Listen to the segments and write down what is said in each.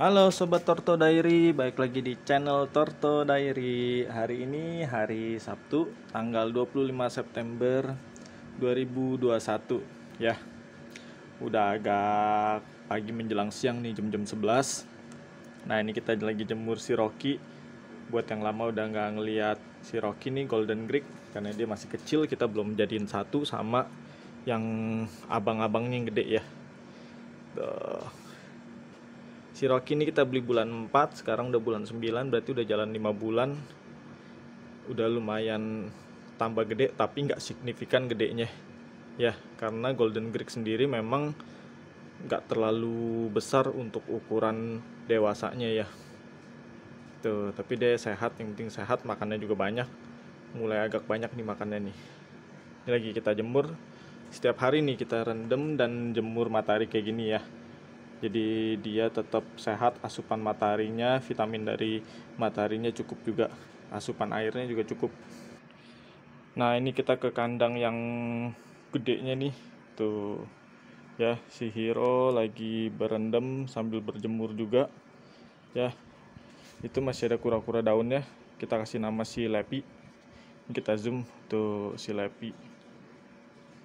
Halo Sobat Torto Diary, baik lagi di channel Torto Diary Hari ini hari Sabtu, tanggal 25 September 2021 Ya, udah agak pagi menjelang siang nih jam-jam 11 Nah ini kita lagi jemur si Rocky Buat yang lama udah nggak ngeliat si Rocky nih Golden Greek Karena dia masih kecil, kita belum jadiin satu sama yang abang-abangnya yang gede ya Tuh si Rocky ini kita beli bulan 4 sekarang udah bulan 9 berarti udah jalan 5 bulan udah lumayan tambah gede tapi nggak signifikan gedenya ya karena Golden Greek sendiri memang nggak terlalu besar untuk ukuran dewasanya ya tuh tapi dia sehat yang penting sehat makannya juga banyak mulai agak banyak nih makannya nih ini lagi kita jemur setiap hari nih kita rendem dan jemur matahari kayak gini ya jadi dia tetap sehat asupan mataharinya vitamin dari mataharinya cukup juga asupan airnya juga cukup nah ini kita ke kandang yang gedenya nih tuh ya si hero lagi berendam sambil berjemur juga ya itu masih ada kura-kura daunnya kita kasih nama si Lepi kita zoom tuh si Lepi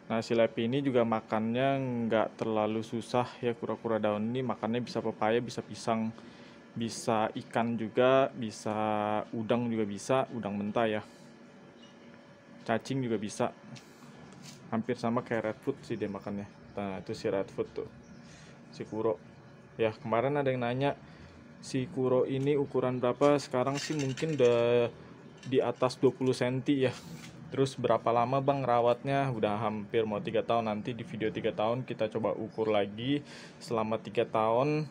Nah, si lepi ini juga makannya nggak terlalu susah ya kura-kura daun ini makannya bisa pepaya, bisa pisang, bisa ikan juga, bisa udang juga bisa, udang mentah ya. Cacing juga bisa. Hampir sama kayak red food sih dia makannya. Nah, itu si red food tuh. Si kuro. Ya, kemarin ada yang nanya si kuro ini ukuran berapa? Sekarang sih mungkin udah di atas 20 cm ya Terus berapa lama bang rawatnya? Udah hampir mau tiga tahun. Nanti di video tiga tahun kita coba ukur lagi selama tiga tahun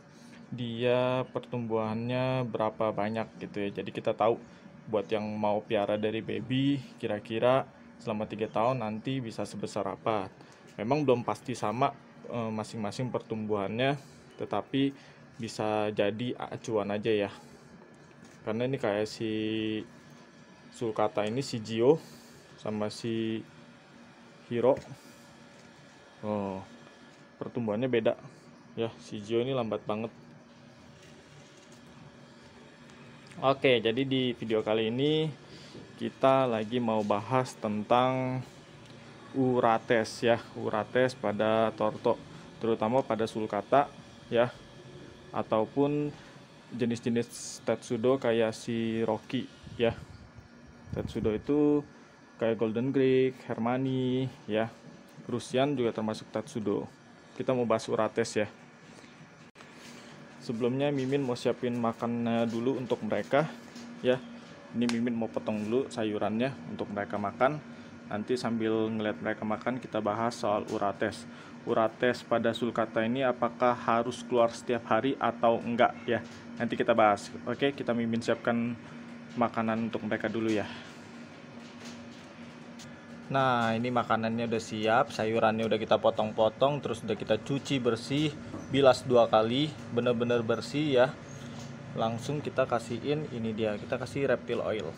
dia pertumbuhannya berapa banyak gitu ya. Jadi kita tahu buat yang mau piara dari baby kira-kira selama tiga tahun nanti bisa sebesar apa. Memang belum pasti sama eh, masing-masing e, pertumbuhannya, tetapi bisa jadi acuan aja ya. Karena ini kayak si sulcata ini si Gio sama si Hiro oh pertumbuhannya beda ya si Gio ini lambat banget Oke jadi di video kali ini kita lagi mau bahas tentang urates ya urates pada torto terutama pada sulcata ya ataupun jenis-jenis tetsudo kayak si Rocky ya tetsudo itu kayak Golden Greek, Hermani, ya. Rusian juga termasuk Tatsudo. Kita mau bahas Urates ya. Sebelumnya Mimin mau siapin makan dulu untuk mereka, ya. Ini Mimin mau potong dulu sayurannya untuk mereka makan. Nanti sambil ngeliat mereka makan kita bahas soal Urates. Urates pada sulcata ini apakah harus keluar setiap hari atau enggak ya. Nanti kita bahas. Oke, kita Mimin siapkan makanan untuk mereka dulu ya. Nah, ini makanannya udah siap, sayurannya udah kita potong-potong, terus udah kita cuci bersih, bilas dua kali, bener-bener bersih ya. Langsung kita kasihin ini dia, kita kasih reptil oil.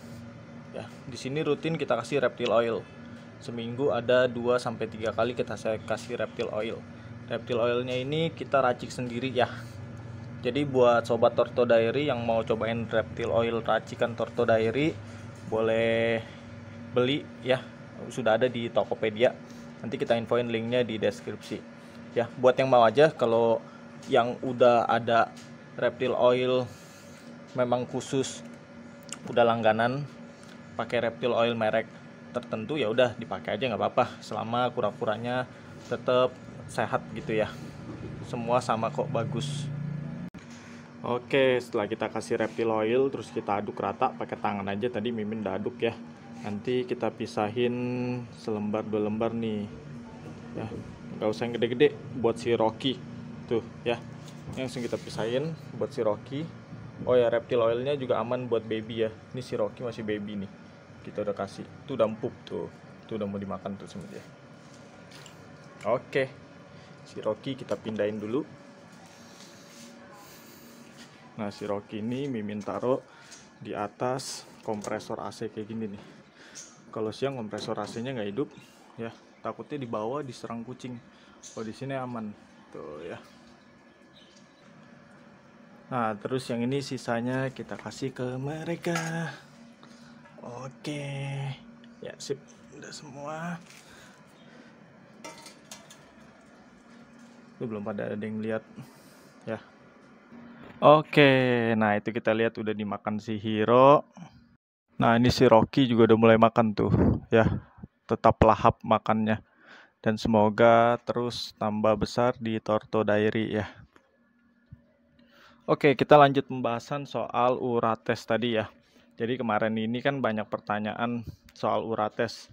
Ya, di sini rutin kita kasih reptil oil. Seminggu ada 2 sampai 3 kali kita saya kasih reptil oil. Reptil oilnya ini kita racik sendiri ya. Jadi buat sobat Torto Diary yang mau cobain reptil oil racikan Torto Diary boleh beli ya sudah ada di Tokopedia. Nanti kita infoin linknya di deskripsi. Ya, buat yang mau aja kalau yang udah ada reptil oil memang khusus udah langganan pakai reptil oil merek tertentu ya udah dipakai aja nggak apa-apa selama kura-kuranya tetap sehat gitu ya semua sama kok bagus Oke, setelah kita kasih reptil oil, terus kita aduk rata pakai tangan aja. Tadi Mimin udah aduk ya nanti kita pisahin selembar dua lembar nih ya nggak usah yang gede-gede buat si Rocky tuh ya ini langsung kita pisahin buat si Rocky oh ya reptil oilnya juga aman buat baby ya ini si Rocky masih baby nih kita udah kasih tuh udah empuk tuh tuh udah mau dimakan tuh sama oke si Rocky kita pindahin dulu nah si Rocky ini mimin taruh di atas kompresor AC kayak gini nih kalau siang kompresor AC-nya nggak hidup ya takutnya dibawa diserang kucing oh, di sini aman tuh ya nah terus yang ini sisanya kita kasih ke mereka oke ya sip udah semua itu belum pada ada yang lihat ya oke nah itu kita lihat udah dimakan si hero Nah ini si Rocky juga udah mulai makan tuh ya. Tetap lahap makannya. Dan semoga terus tambah besar di Torto Diary ya. Oke kita lanjut pembahasan soal urates tadi ya. Jadi kemarin ini kan banyak pertanyaan soal urates.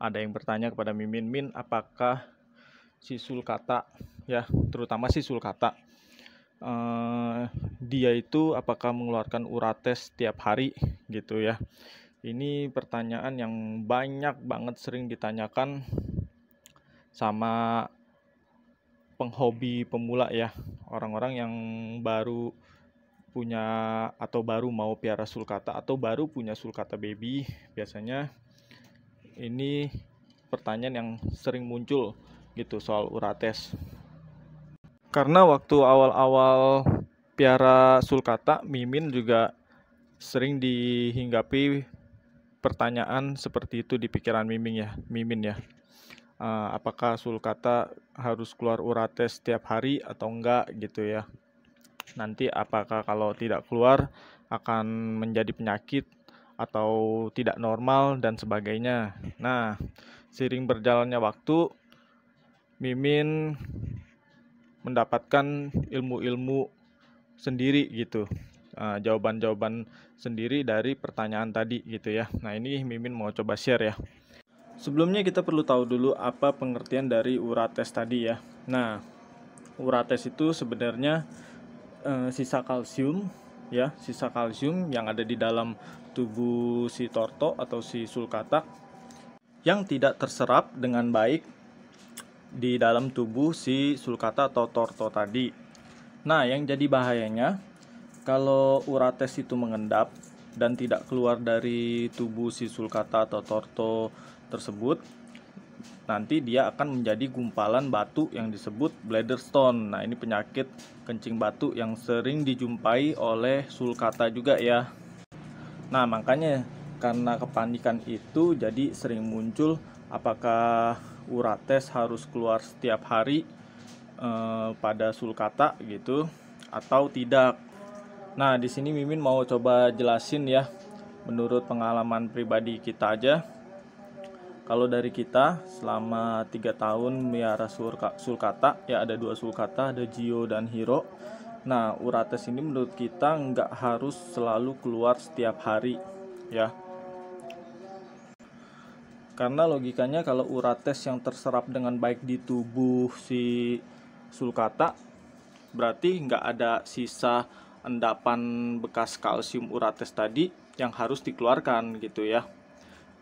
Ada yang bertanya kepada Mimin, Min apakah si sulkata ya terutama si sulkata Eh, dia itu apakah mengeluarkan urates setiap hari gitu ya. Ini pertanyaan yang banyak banget sering ditanyakan sama penghobi pemula ya, orang-orang yang baru punya atau baru mau piara sulcata atau baru punya sulcata baby biasanya ini pertanyaan yang sering muncul gitu soal urates karena waktu awal-awal piara sulkata mimin juga sering dihinggapi pertanyaan seperti itu di pikiran mimin ya mimin ya eh, apakah sulkata harus keluar urate setiap hari atau enggak gitu ya nanti apakah kalau tidak keluar akan menjadi penyakit atau tidak normal dan sebagainya. Nah, sering berjalannya waktu, Mimin mendapatkan ilmu-ilmu sendiri gitu ah, jawaban-jawaban sendiri dari pertanyaan tadi gitu ya nah ini Mimin mau coba share ya sebelumnya kita perlu tahu dulu apa pengertian dari urates tadi ya nah urates itu sebenarnya uh, sisa kalsium ya sisa kalsium yang ada di dalam tubuh si torto atau si sulcata yang tidak terserap dengan baik di dalam tubuh si sulcata atau torto tadi. Nah, yang jadi bahayanya kalau urates itu mengendap dan tidak keluar dari tubuh si sulcata atau torto tersebut, nanti dia akan menjadi gumpalan batu yang disebut bladder stone. Nah, ini penyakit kencing batu yang sering dijumpai oleh sulcata juga ya. Nah, makanya karena kepanikan itu jadi sering muncul apakah urates harus keluar setiap hari eh, pada sulcata gitu atau tidak. Nah, di sini Mimin mau coba jelasin ya menurut pengalaman pribadi kita aja. Kalau dari kita selama tiga tahun miara sulcata ya ada dua sulcata ada Gio dan Hiro. Nah urates ini menurut kita nggak harus selalu keluar setiap hari ya karena logikanya kalau urates yang terserap dengan baik di tubuh si sulcata berarti nggak ada sisa endapan bekas kalsium urates tadi yang harus dikeluarkan gitu ya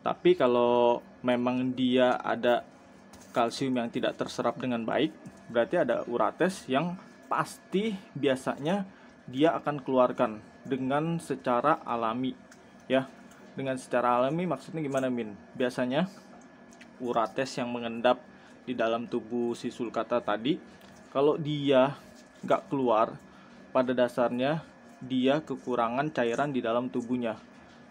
tapi kalau memang dia ada kalsium yang tidak terserap dengan baik berarti ada urates yang pasti biasanya dia akan keluarkan dengan secara alami ya dengan secara alami maksudnya gimana Min? Biasanya urates yang mengendap di dalam tubuh si sulcata tadi, kalau dia nggak keluar, pada dasarnya dia kekurangan cairan di dalam tubuhnya.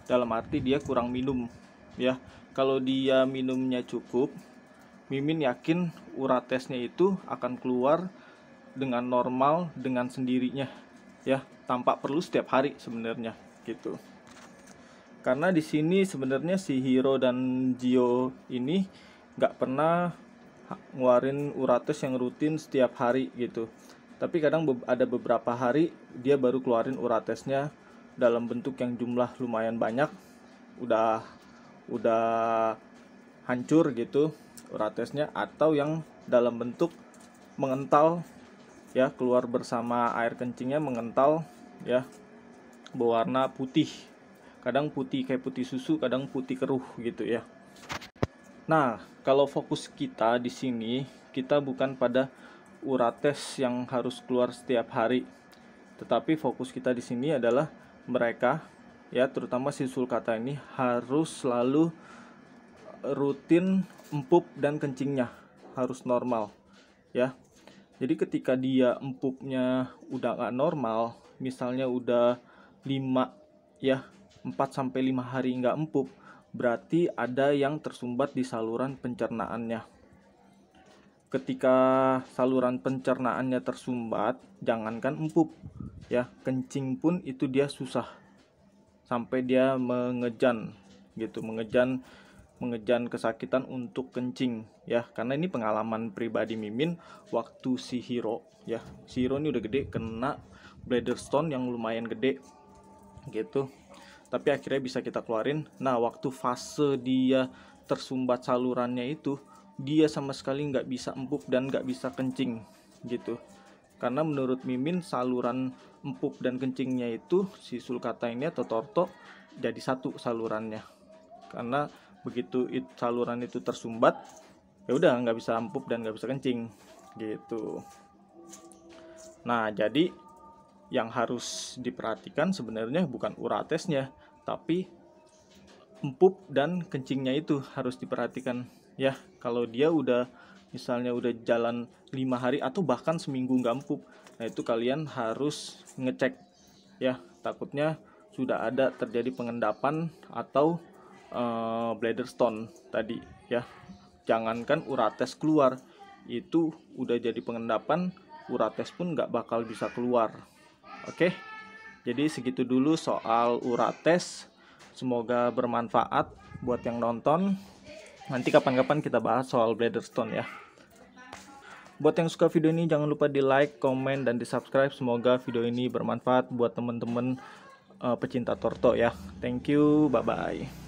Dalam arti dia kurang minum, ya. Kalau dia minumnya cukup, Mimin yakin uratesnya itu akan keluar dengan normal dengan sendirinya, ya Tampak perlu setiap hari sebenarnya gitu karena di sini sebenarnya si Hiro dan Gio ini nggak pernah nguarin uratus yang rutin setiap hari gitu tapi kadang ada beberapa hari dia baru keluarin uratesnya dalam bentuk yang jumlah lumayan banyak udah udah hancur gitu uratesnya atau yang dalam bentuk mengental ya keluar bersama air kencingnya mengental ya berwarna putih kadang putih kayak putih susu kadang putih keruh gitu ya nah kalau fokus kita di sini kita bukan pada urates yang harus keluar setiap hari tetapi fokus kita di sini adalah mereka ya terutama si sulcata ini harus selalu rutin empuk dan kencingnya harus normal ya jadi ketika dia empuknya udah nggak normal misalnya udah 5 ya 4-5 hari nggak empuk, berarti ada yang tersumbat di saluran pencernaannya. Ketika saluran pencernaannya tersumbat, jangankan empuk, ya kencing pun itu dia susah sampai dia mengejan gitu mengejan mengejan kesakitan untuk kencing ya karena ini pengalaman pribadi mimin waktu si Hiro ya si Hiro ini udah gede kena bladder stone yang lumayan gede gitu tapi akhirnya bisa kita keluarin nah waktu fase dia tersumbat salurannya itu dia sama sekali nggak bisa empuk dan nggak bisa kencing gitu karena menurut Mimin saluran empuk dan kencingnya itu si sulcata ini atau torto jadi satu salurannya karena begitu it, saluran itu tersumbat ya udah nggak bisa empuk dan nggak bisa kencing gitu nah jadi yang harus diperhatikan sebenarnya bukan uratesnya, tapi empuk dan kencingnya itu harus diperhatikan ya. Kalau dia udah misalnya udah jalan lima hari atau bahkan seminggu nggak empuk, nah itu kalian harus ngecek ya. Takutnya sudah ada terjadi pengendapan atau uh, bladder stone tadi ya. Jangankan urates keluar, itu udah jadi pengendapan, urates pun nggak bakal bisa keluar Oke. Jadi segitu dulu soal urat tes. Semoga bermanfaat buat yang nonton. Nanti kapan-kapan kita bahas soal Bladderstone ya. Buat yang suka video ini jangan lupa di like, komen, dan di subscribe. Semoga video ini bermanfaat buat teman-teman uh, pecinta torto ya. Thank you, bye-bye.